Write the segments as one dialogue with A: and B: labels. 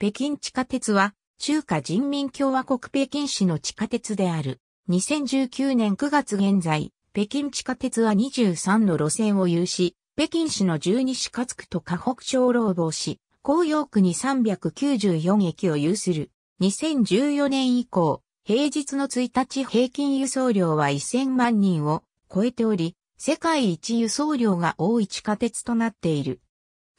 A: 北京地下鉄は、中華人民共和国北京市の地下鉄である。2019年9月現在、北京地下鉄は23の路線を有し、北京市の十二市下区と河北省労働市、公用区に394駅を有する。2014年以降、平日の1日平均輸送量は1000万人を超えており、世界一輸送量が多い地下鉄となっている。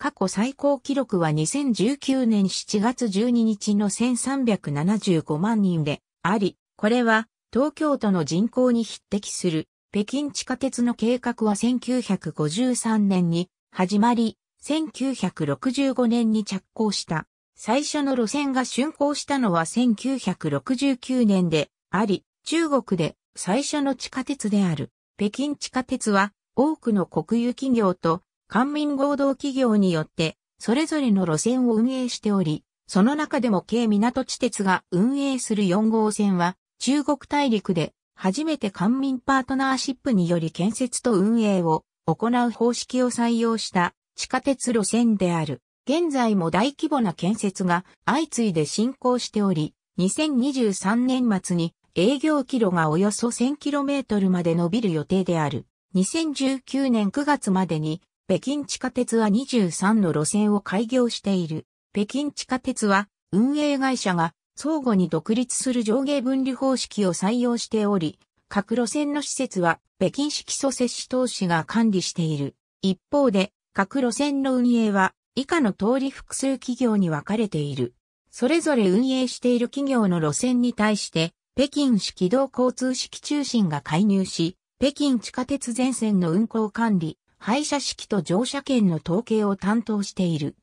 A: 過去最高記録は2019年7月12日の1375万人であり、これは東京都の人口に匹敵する北京地下鉄の計画は1953年に始まり、1965年に着工した。最初の路線が竣工したのは1969年であり、中国で最初の地下鉄である。北京地下鉄は多くの国有企業と官民合同企業によって、それぞれの路線を運営しており、その中でも軽港地鉄が運営する4号線は、中国大陸で初めて官民パートナーシップにより建設と運営を行う方式を採用した地下鉄路線である。現在も大規模な建設が相次いで進行しており、2023年末に営業キロがおよそ 1000km まで伸びる予定である。2019年9月までに北京地下鉄は23の路線を開業している。北京地下鉄は運営会社が相互に独立する上下分離方式を採用しており、各路線の施設は北京市基礎設投資が管理している。一方で各路線の運営は以下の通り複数企業に分かれている。それぞれ運営している企業の路線に対して北京市軌道交通式中心が介入し、北京地下鉄全線の運行管理、廃車式と乗車券の統計を担当している。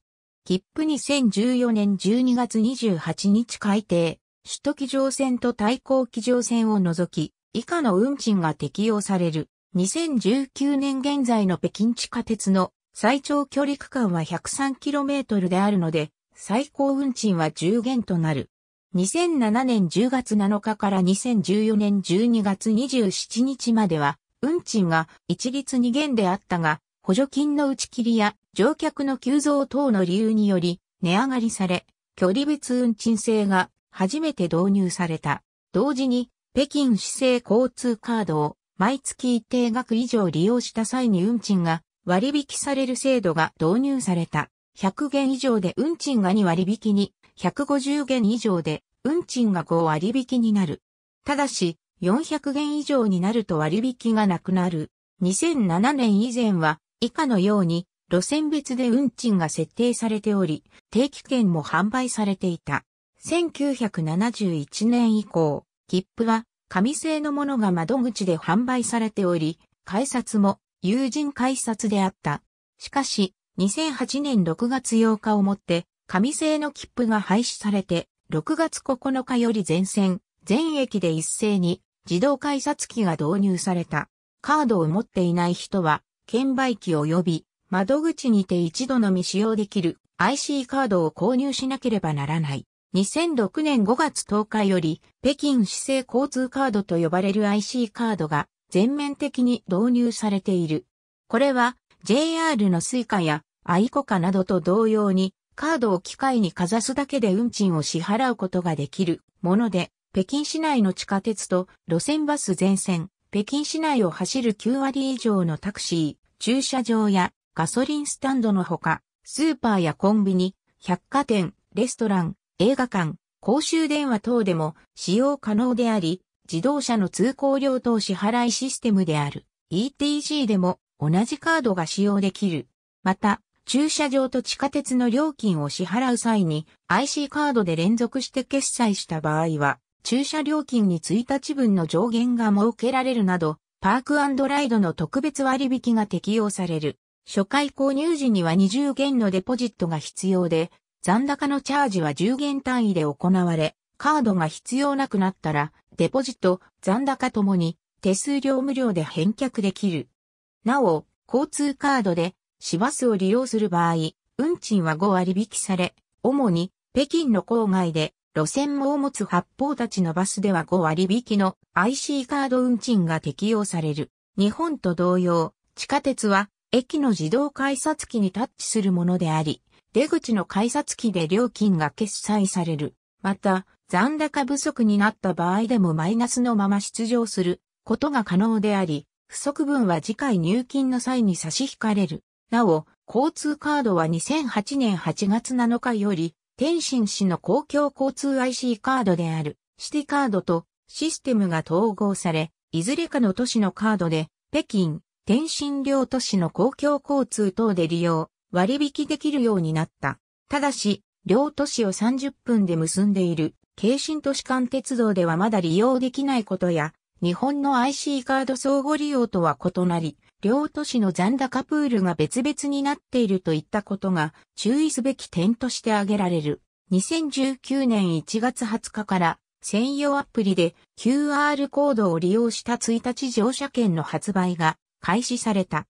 A: 切符2014年12月28日改定、首都機場線と対抗機場線を除き、以下の運賃が適用される。2019年現在の北京地下鉄の最長距離区間は 103km であるので、最高運賃は10元となる。2007年10月7日から2014年12月27日までは、運賃が一律2元であったが、補助金の打ち切りや乗客の急増等の理由により値上がりされ、距離別運賃制が初めて導入された。同時に、北京市政交通カードを毎月一定額以上利用した際に運賃が割引される制度が導入された。100元以上で運賃が2割引に、150元以上で運賃が5割引になる。ただし、400元以上になると割引がなくなる。2007年以前は以下のように路線別で運賃が設定されており、定期券も販売されていた。1971年以降、切符は紙製のものが窓口で販売されており、改札も友人改札であった。しかし、2008年6月8日をもって、紙製の切符が廃止されて、6月9日より全線、全駅で一斉に自動改札機が導入された。カードを持っていない人は、券売機及び窓口にて一度のみ使用できる IC カードを購入しなければならない。2006年5月10日より北京市政交通カードと呼ばれる IC カードが全面的に導入されている。これは JR の Suica や i c o カなどと同様にカードを機械にかざすだけで運賃を支払うことができるもので、北京市内の地下鉄と路線バス全線、北京市内を走る9割以上のタクシー、駐車場やガソリンスタンドのほか、スーパーやコンビニ、百貨店、レストラン、映画館、公衆電話等でも使用可能であり、自動車の通行料等支払いシステムである ETG でも同じカードが使用できる。また、駐車場と地下鉄の料金を支払う際に IC カードで連続して決済した場合は、駐車料金に1日分の上限が設けられるなど、パークライドの特別割引が適用される。初回購入時には20元のデポジットが必要で、残高のチャージは10元単位で行われ、カードが必要なくなったら、デポジット、残高ともに、手数料無料で返却できる。なお、交通カードで、市バスを利用する場合、運賃は5割引され、主に、北京の郊外で、路線網を持つ八方たちのバスでは5割引きの IC カード運賃が適用される。日本と同様、地下鉄は駅の自動改札機にタッチするものであり、出口の改札機で料金が決済される。また、残高不足になった場合でもマイナスのまま出場することが可能であり、不足分は次回入金の際に差し引かれる。なお、交通カードは2008年8月7日より天津市の公共交通 IC カードであるシティカードとシステムが統合され、いずれかの都市のカードで、北京、天津両都市の公共交通等で利用、割引できるようになった。ただし、両都市を30分で結んでいる、京新都市間鉄道ではまだ利用できないことや、日本の IC カード相互利用とは異なり、両都市の残高プールが別々になっているといったことが注意すべき点として挙げられる。2019年1月20日から専用アプリで QR コードを利用した1日乗車券の発売が開始された。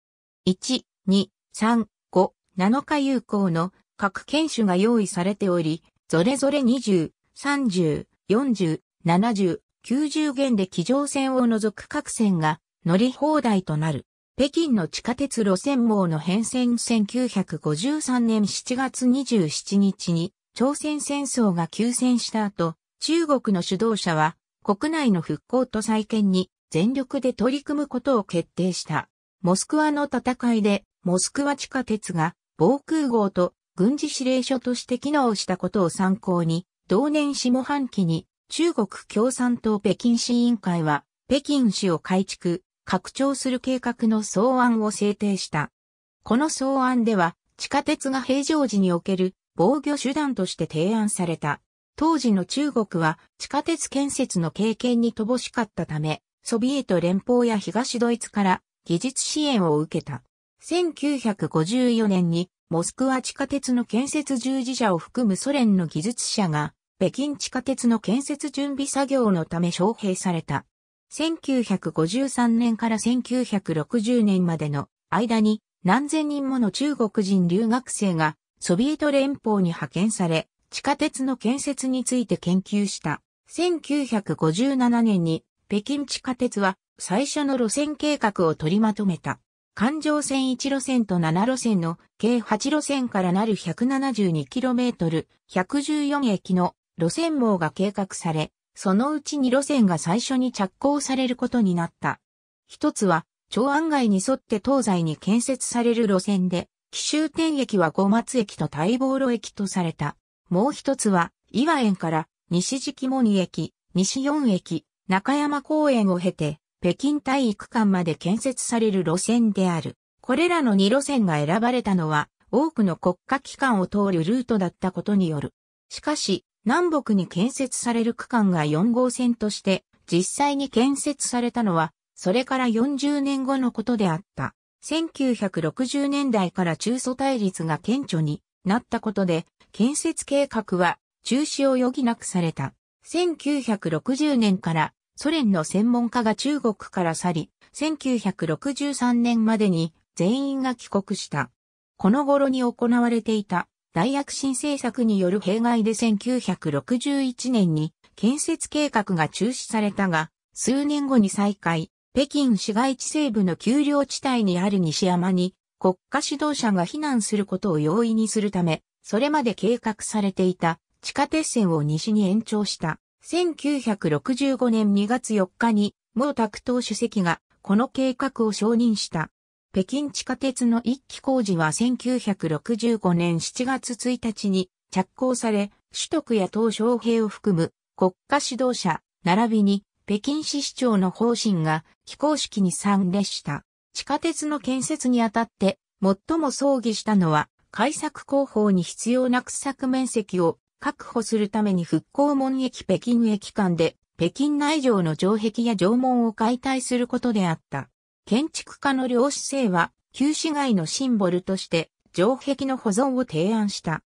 A: 1、2、3、5、7日有効の各券種が用意されており、それぞれ20、30、40、70、90元で機乗線を除く各線が乗り放題となる。北京の地下鉄路線網の変遷1953年7月27日に朝鮮戦争が休戦した後、中国の主導者は国内の復興と再建に全力で取り組むことを決定した。モスクワの戦いでモスクワ地下鉄が防空壕と軍事指令所として機能したことを参考に、同年下半期に中国共産党北京市委員会は北京市を改築、拡張する計画の草案を制定した。この草案では、地下鉄が平常時における防御手段として提案された。当時の中国は地下鉄建設の経験に乏しかったため、ソビエト連邦や東ドイツから技術支援を受けた。1954年にモスクワ地下鉄の建設従事者を含むソ連の技術者が北京地下鉄の建設準備作業のため招聘された。1953年から1960年までの間に何千人もの中国人留学生がソビエト連邦に派遣され、地下鉄の建設について研究した。1957年に北京地下鉄は最初の路線計画を取りまとめた。環状線1路線と7路線の計8路線からなる 172km、114駅の路線網が計画され、そのうち2路線が最初に着工されることになった。一つは、長安街に沿って東西に建設される路線で、紀州天駅は五松駅と大望路駅とされた。もう一つは、岩園から西敷門駅、西四駅、中山公園を経て、北京体育館まで建設される路線である。これらの2路線が選ばれたのは、多くの国家機関を通るルートだったことによる。しかし、南北に建設される区間が4号線として実際に建設されたのは、それから40年後のことであった。1960年代から中蘇対立が顕著になったことで、建設計画は中止を余儀なくされた。1960年からソ連の専門家が中国から去り、1963年までに全員が帰国した。この頃に行われていた大躍進政策による弊害で1961年に建設計画が中止されたが、数年後に再開、北京市街地西部の丘陵地帯にある西山に国家指導者が避難することを容易にするため、それまで計画されていた地下鉄線を西に延長した。1965年2月4日に毛沢東主席がこの計画を承認した。北京地下鉄の一期工事は1965年7月1日に着工され、首都区や東小平を含む国家指導者、並びに北京市市長の方針が非公式に参列した。地下鉄の建設にあたって最も葬儀したのは開削工法に必要な掘削面積を確保するために復興門駅北京駅間で北京内城の城壁や城門を解体することであった。建築家の漁師生は、旧市街のシンボルとして、城壁の保存を提案した。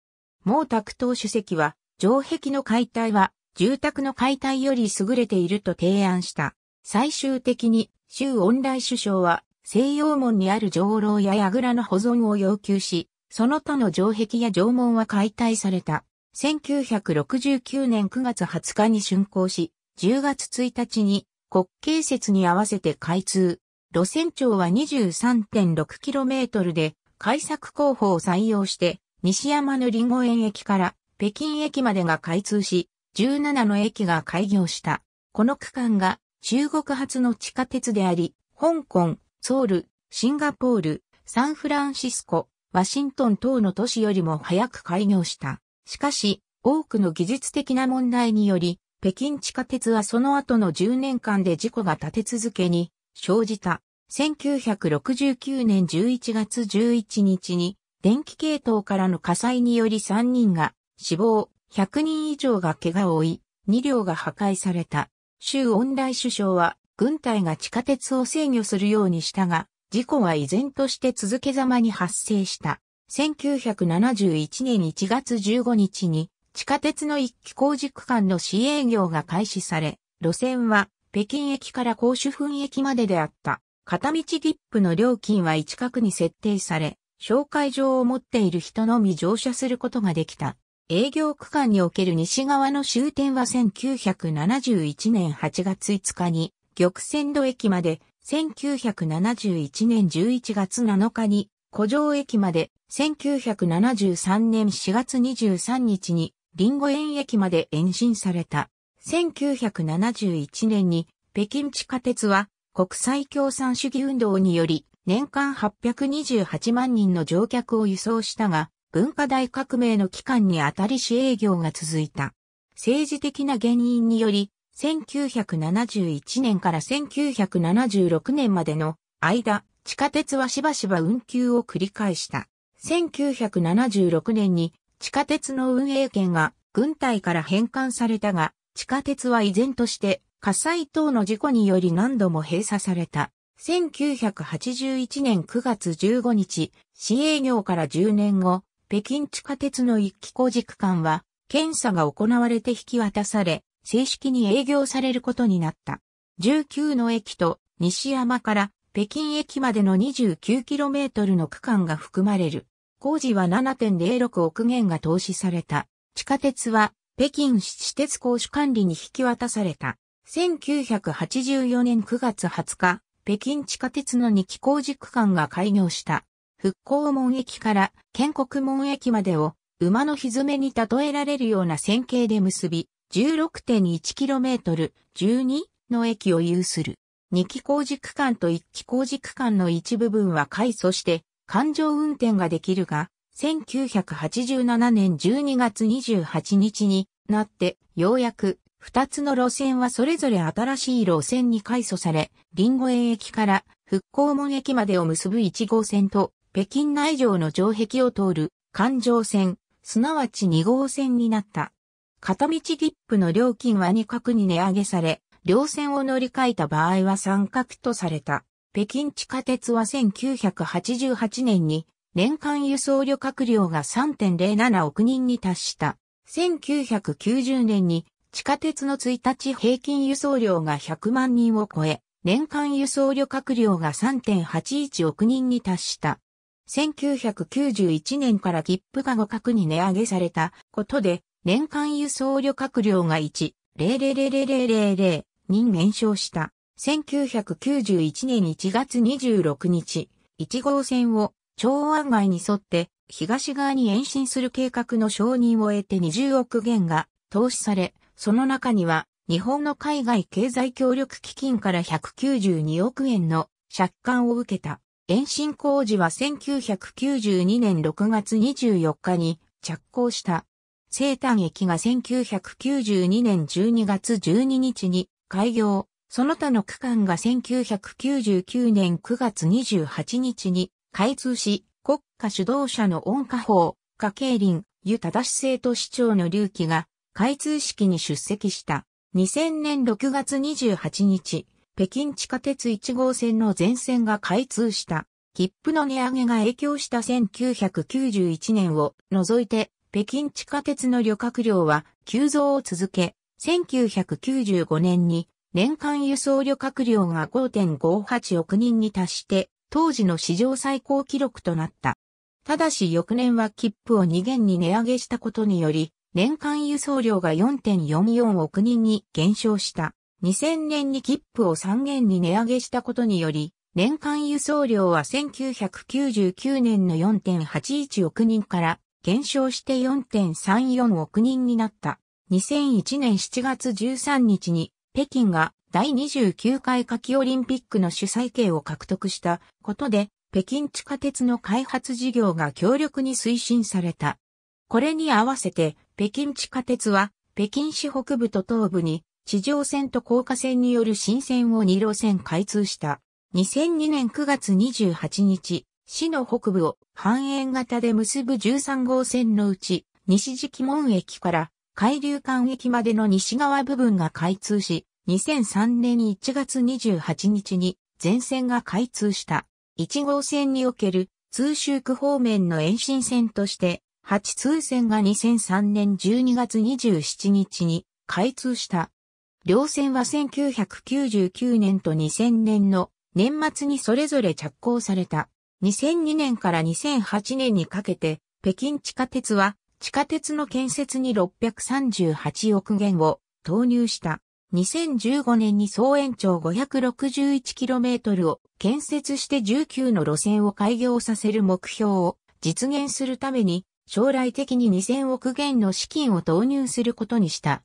A: 毛沢東主席は、城壁の解体は、住宅の解体より優れていると提案した。最終的に、周恩来首相は、西洋門にある城楼や櫓の保存を要求し、その他の城壁や城門は解体された。1969年9月20日に竣工し、10月1日に国慶節に合わせて開通。路線長は 23.6km で、改作工法を採用して、西山のリンゴ園駅から北京駅までが開通し、17の駅が開業した。この区間が中国発の地下鉄であり、香港、ソウル、シンガポール、サンフランシスコ、ワシントン等の都市よりも早く開業した。しかし、多くの技術的な問題により、北京地下鉄はその後の10年間で事故が立て続けに生じた。1969年11月11日に電気系統からの火災により3人が死亡、100人以上が怪我を負い、2両が破壊された。州恩来首相は軍隊が地下鉄を制御するようにしたが、事故は依然として続けざまに発生した。1971年1月15日に地下鉄の一気工事区間の支援業が開始され、路線は北京駅から甲州墳駅までであった。片道切符の料金は一角に設定され、紹介状を持っている人のみ乗車することができた。営業区間における西側の終点は1971年8月5日に玉泉土駅まで、1971年11月7日に古城駅まで、1973年4月23日に林檎園駅まで延伸された。1971年に北京地下鉄は国際共産主義運動により年間828万人の乗客を輸送したが、文化大革命の期間にあたり市営業が続いた。政治的な原因により、1971年から1976年までの間、地下鉄はしばしば運休を繰り返した。1976年に地下鉄の運営権が軍隊から返還されたが、地下鉄は依然として火災等の事故により何度も閉鎖された。1981年9月15日、市営業から10年後、北京地下鉄の一気工事区間は、検査が行われて引き渡され、正式に営業されることになった。19の駅と西山から北京駅までの 29km の区間が含まれる。工事は7.06億元が投資された。地下鉄は北京市鉄公主管理に引き渡された。1984年9月20日、北京地下鉄の2期工事区間が開業した。復興門駅から建国門駅までを馬のひずめに例えられるような線形で結び、16.1km、12の駅を有する。2期工事区間と1期工事区間の一部分は開、組して、環状運転ができるが、1987年12月28日になって、ようやく二つの路線はそれぞれ新しい路線に改組され、リンゴ園駅から復興門駅までを結ぶ1号線と、北京内城の城壁を通る環状線、すなわち2号線になった。片道切符の料金は2角に値上げされ、両線を乗り換えた場合は3角とされた。北京地下鉄は1988年に年間輸送旅客量が3.07億人に達した。1990年に地下鉄の1日平均輸送量が100万人を超え、年間輸送旅客量が3.81億人に達した。1991年から切符が互角に値上げされたことで、年間輸送旅客量が1.000000人減少した。1991年1月26日、1号線を長湾街に沿って東側に延伸する計画の承認を得て20億元が投資され、その中には日本の海外経済協力基金から192億円の借款を受けた。延伸工事は1992年6月24日に着工した。生誕駅が1992年12月12日に開業。その他の区間が1999年9月28日に開通し、国家主導者の恩家法、家計林、湯正政と市長の隆起が、開通式に出席した。2000年6月28日、北京地下鉄1号線の全線が開通した。切符の値上げが影響した1991年を除いて、北京地下鉄の旅客量は急増を続け、1995年に年間輸送旅客量が5.58億人に達して、当時の史上最高記録となった。ただし翌年は切符を2元に値上げしたことにより、年間輸送量が4.44億人に減少した。2000年に切符を3元に値上げしたことにより、年間輸送量は1999年の4.81億人から減少して4.34億人になった。2001年7月13日に北京が第29回夏季オリンピックの主催権を獲得したことで、北京地下鉄の開発事業が強力に推進された。これに合わせて、北京地下鉄は、北京市北部と東部に、地上線と高架線による新線を2路線開通した。2002年9月28日、市の北部を半円型で結ぶ13号線のうち、西時期門駅から海流間駅までの西側部分が開通し、2003年1月28日に全線が開通した。1号線における通州区方面の延伸線として、8通線が2003年12月27日に開通した。両線は1999年と2000年の年末にそれぞれ着工された。2002年から2008年にかけて、北京地下鉄は地下鉄の建設に638億元を投入した。2015年に総延長 561km を建設して19の路線を開業させる目標を実現するために将来的に2000億元の資金を投入することにした。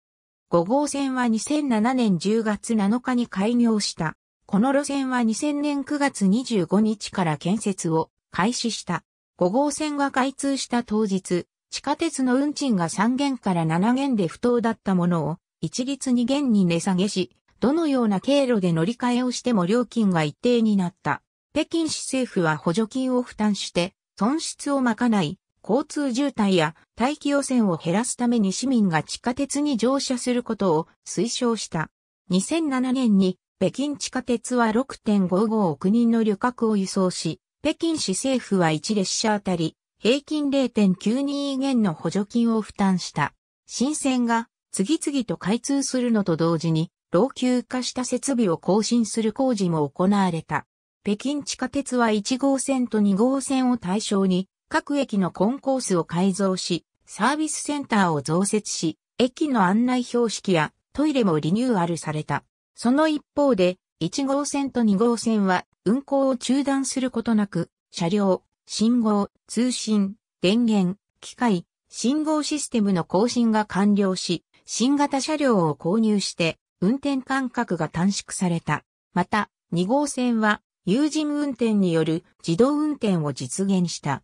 A: 5号線は2007年10月7日に開業した。この路線は2000年9月25日から建設を開始した。5号線が開通した当日、地下鉄の運賃が3元から7元で不当だったものを、一律二元に値下げし、どのような経路で乗り換えをしても料金が一定になった。北京市政府は補助金を負担して、損失をまかない、交通渋滞や大気汚染を減らすために市民が地下鉄に乗車することを推奨した。2007年に北京地下鉄は6.55億人の旅客を輸送し、北京市政府は1列車あたり平均0.92元の補助金を負担した。新線が次々と開通するのと同時に、老朽化した設備を更新する工事も行われた。北京地下鉄は1号線と2号線を対象に、各駅のコンコースを改造し、サービスセンターを増設し、駅の案内標識やトイレもリニューアルされた。その一方で、1号線と2号線は運行を中断することなく、車両、信号、通信、電源、機械、信号システムの更新が完了し、新型車両を購入して運転間隔が短縮された。また、2号線は有人運転による自動運転を実現した。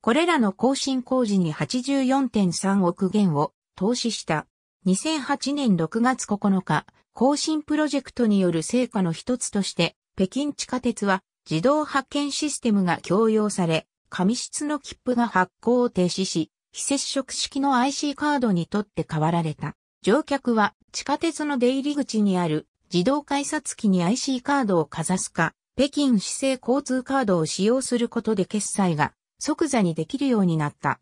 A: これらの更新工事に84.3億元を投資した。2008年6月9日、更新プロジェクトによる成果の一つとして、北京地下鉄は自動発見システムが強要され、紙質の切符が発行を停止し、非接触式の IC カードにとって変わられた。乗客は地下鉄の出入り口にある自動改札機に IC カードをかざすか、北京市政交通カードを使用することで決済が即座にできるようになった。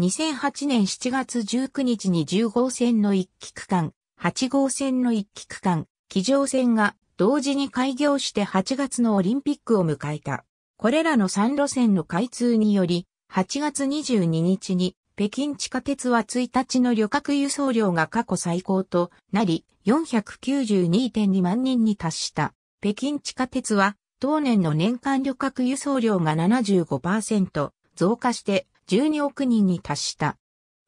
A: 2008年7月19日に10号線の1期区間、8号線の1期区間、機上線が同時に開業して8月のオリンピックを迎えた。これらの3路線の開通により、8月22日に北京地下鉄は1日の旅客輸送量が過去最高となり、492.2万人に達した。北京地下鉄は、当年の年間旅客輸送量が75%増加して12億人に達した。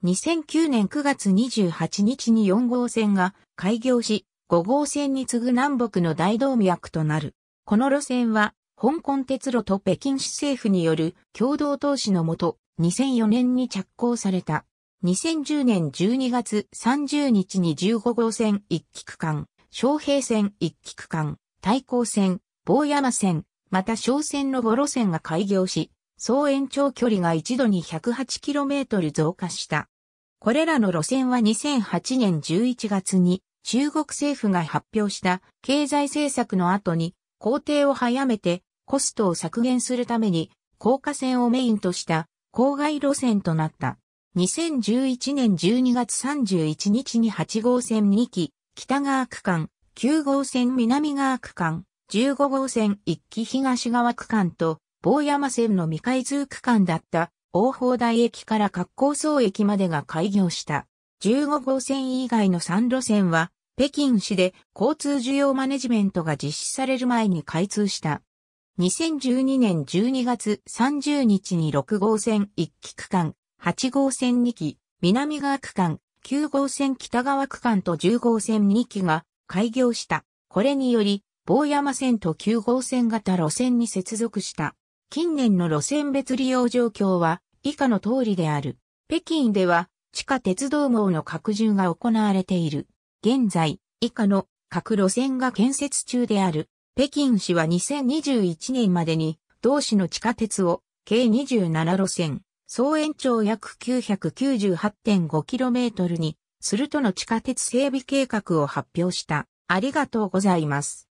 A: 2009年9月28日に4号線が開業し、5号線に次ぐ南北の大動脈となる。この路線は、香港鉄路と北京市政府による共同投資のもと、2004年に着工された。2010年12月30日に15号線一気区間、昌平線一気区間、対向線、坊山線、また昌線の5路線が開業し、総延長距離が一度に 108km 増加した。これらの路線は2008年11月に中国政府が発表した経済政策の後に工程を早めてコストを削減するために高架線をメインとした郊外路線となった。2011年12月31日に8号線2期、北側区間、9号線南側区間、15号線1期東側区間と、坊山線の未開通区間だった大宝台駅から格好層駅までが開業した。15号線以外の3路線は、北京市で交通需要マネジメントが実施される前に開通した。2012年12月30日に6号線1期区間、8号線2期、南側区間、9号線北側区間と10号線2期が開業した。これにより、坊山線と9号線型路線に接続した。近年の路線別利用状況は以下の通りである。北京では地下鉄道網の拡充が行われている。現在、以下の各路線が建設中である。北京市は2021年までに、同市の地下鉄を、計27路線、総延長約 998.5km に、するとの地下鉄整備計画を発表した。ありがとうございます。